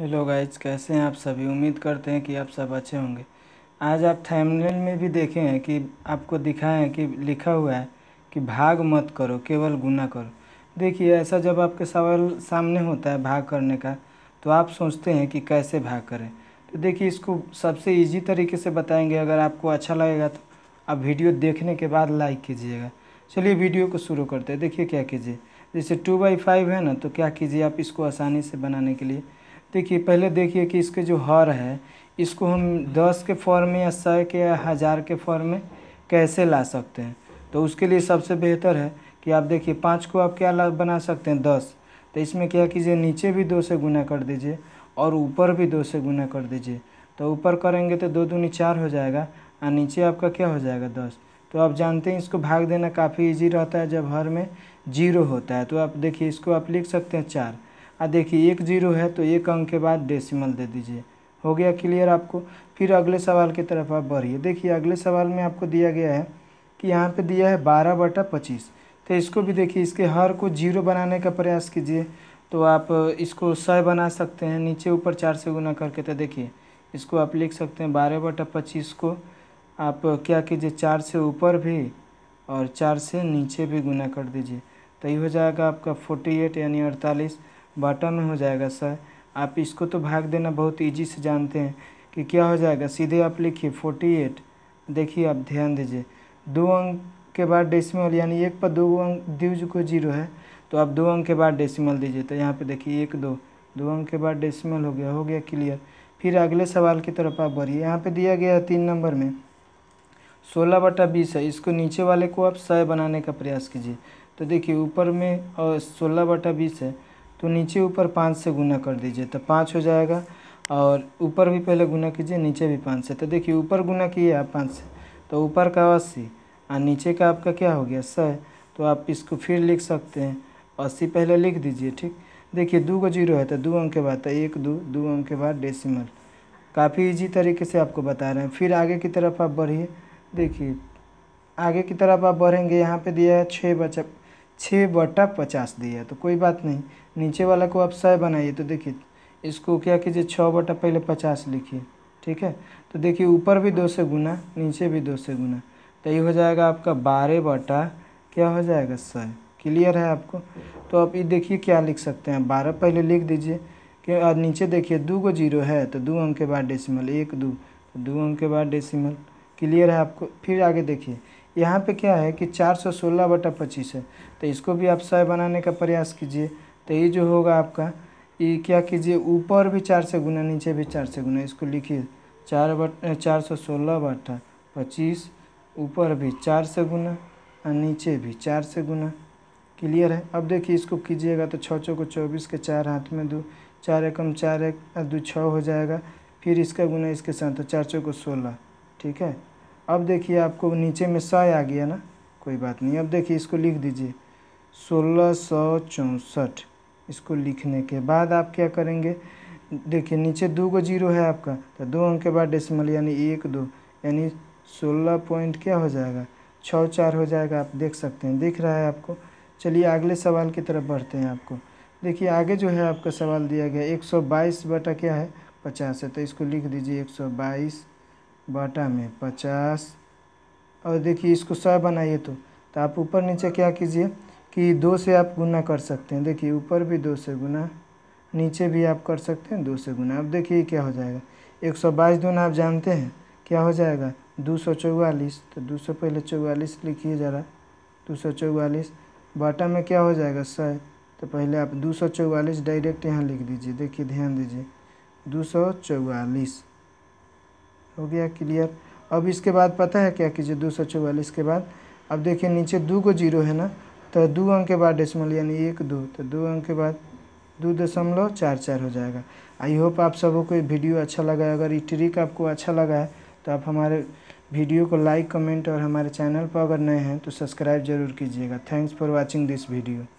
hello guys कैसे हैं आप सभी उम्मीद करते हैं कि आप सब अच्छे होंगे आज आप थंबनेल में भी देखे हैं कि आपको दिखाए हैं कि लिखा हुआ है कि भाग मत करो केवल गुना करो देखिए ऐसा जब आपके सवाल सामने होता है भाग करने का तो आप सोचते हैं कि कैसे भाग करें तो देखिए इसको सबसे ईजी तरीके से बताएंगे अगर आपको अच्छा लगेगा तो आप वीडियो देखने के बाद लाइक कीजिएगा चलिए वीडियो को शुरू करते हैं देखिए क्या कीजिए जैसे टू बाई फाइव है ना तो क्या कीजिए आप इसको आसानी से बनाने के लिए देखिए पहले देखिए कि इसके जो हर है इसको हम दस के फॉर्म में या सौ के या हज़ार के फॉर्म में कैसे ला सकते हैं तो उसके लिए सबसे बेहतर है कि आप देखिए पाँच को आप क्या बना सकते हैं दस तो इसमें क्या कीजिए नीचे भी दो से गुना कर दीजिए और ऊपर भी दो से गुना कर दीजिए तो ऊपर करेंगे तो दो दूनी चार हो जाएगा और नीचे आपका क्या हो जाएगा दस तो आप जानते हैं इसको भाग देना काफ़ी इजी रहता है जब हर में जीरो होता है तो आप देखिए इसको आप लिख सकते हैं चार आ हाँ, देखिए एक जीरो है तो एक अंक के बाद डेसिमल दे दीजिए हो गया क्लियर आपको फिर अगले सवाल की तरफ आप बढ़िए देखिए अगले सवाल में आपको दिया गया है कि यहाँ पे दिया है बारह बटा पच्चीस तो इसको भी देखिए इसके हर को जीरो बनाने का प्रयास कीजिए तो आप इसको सय बना सकते हैं नीचे ऊपर चार से गुना करके तो देखिए इसको आप लिख सकते हैं बारह बटा पच्चीस को आप क्या कीजिए चार से ऊपर भी और चार से नीचे भी गुना कर दीजिए तो ये हो जाएगा आपका फोर्टी एट यानी अड़तालीस बटन हो जाएगा सर आप इसको तो भाग देना बहुत ईजी से जानते हैं कि क्या हो जाएगा सीधे आप लिखिए फोर्टी एट देखिए आप ध्यान दीजिए दो अंक के बाद डेसिमल यानी एक पर दो अंक दूज को जीरो है तो आप दो अंक के बाद डेसिमल दीजिए तो यहाँ पे देखिए एक दो दो अंक के बाद डेसिमल हो गया हो गया क्लियर फिर अगले सवाल की तरफ आप बढ़िए यहाँ पर दिया गया है तीन नंबर में सोलह बटा बीस है इसको नीचे वाले को आप सय बनाने का प्रयास कीजिए तो देखिए ऊपर में और सोलह बटा बीस है तो नीचे ऊपर पाँच से गुना कर दीजिए तो पाँच हो जाएगा और ऊपर भी पहले गुना कीजिए नीचे भी पाँच से तो देखिए ऊपर गुना किए आप पाँच से तो ऊपर का अस्सी और नीचे का आपका क्या हो गया सौ तो आप इसको फिर लिख सकते हैं अस्सी पहले लिख दीजिए ठीक देखिए दो को जीरो है तो दो अंक के बाद तो एक दो दो अंक के बाद डेसिमल काफ़ी इजी तरीके से आपको बता रहे हैं फिर आगे की तरफ आप बढ़िए देखिए आगे की तरफ आप बढ़ेंगे यहाँ पे दिया है छः बचा छः बटा पचास दिया तो कोई बात नहीं नीचे वाला को आप सौ बनाइए तो देखिए इसको क्या कीजिए छः बटा पहले पचास लिखिए ठीक है तो देखिए ऊपर भी दो से गुना नीचे भी दो से गुना तो ये हो जाएगा आपका बारह बटा क्या हो जाएगा सौ क्लियर है आपको तो आप ये देखिए क्या लिख सकते हैं बारह पहले लिख दीजिए कि और नीचे देखिए दो को जीरो है तो दो अंक के बाद डेसिमल एक दो तो दो अंक के बाद डेसिमल क्लियर है आपको फिर आगे देखिए यहाँ पे क्या है कि चार सौ सोलह बटा पच्चीस है तो इसको भी आप सौ बनाने का प्रयास कीजिए तो ये जो होगा आपका ये क्या कीजिए ऊपर भी चार से गुना नीचे भी चार से गुना इसको लिखिए चार बट चार सौ सोलह बटा पच्चीस ऊपर भी चार से गुना और नीचे भी चार से गुना क्लियर है अब देखिए इसको कीजिएगा तो छः चौ को चौबीस के चार हाथ में दो चार एकम चार एक दो छः हो जाएगा फिर इसका गुना इसके साथ तो चार चौ को सोलह ठीक है अब देखिए आपको नीचे में साय आ गया ना कोई बात नहीं अब देखिए इसको लिख दीजिए सोलह सौ चौंसठ इसको लिखने के बाद आप क्या करेंगे देखिए नीचे दो गो जीरो है आपका तो दो अंक के बाद डेसिमल यानी एक दो यानी सोलह पॉइंट क्या हो जाएगा छः चार हो जाएगा आप देख सकते हैं दिख रहा है आपको चलिए अगले सवाल की तरफ बढ़ते हैं आपको देखिए आगे जो है आपका सवाल दिया गया एक सौ बाईस बटा क्या है पचास है तो इसको लिख दीजिए एक सौ बाईस बाटा में पचास और देखिए इसको सौ बनाइए तो तो आप ऊपर नीचे क्या कीजिए कि दो से आप गुना कर सकते हैं देखिए ऊपर भी दो से गुना नीचे भी आप कर सकते हैं दो से गुना अब देखिए क्या हो जाएगा एक सौ बाईस दोनों आप जानते हैं क्या हो जाएगा दो सौ चौवालीस तो दो सौ पहले चौवालीस लिखिए ज़रा दो सौ चौवालीस बाटा में क्या हो जाएगा सौ तो पहले आप दो सौ चौवालीस डायरेक्ट यहाँ लिख दीजिए देखिए ध्यान दीजिए दो सौ चौवालीस हो गया क्लियर अब इसके बाद पता है क्या कीजिए दो सौ चौवालीस के बाद अब देखिए नीचे दो को जीरो है ना तो दो अंक के बाद डेसिमल यानी एक दो तो दो अंक के बाद दो दशमलव चार चार हो जाएगा आई होप आप सबों को ये वीडियो अच्छा लगा अगर ये ट्रिक आपको अच्छा लगा है तो आप हमारे वीडियो को लाइक कमेंट और हमारे चैनल पर अगर नए हैं तो सब्सक्राइब जरूर कीजिएगा thanks for watching this video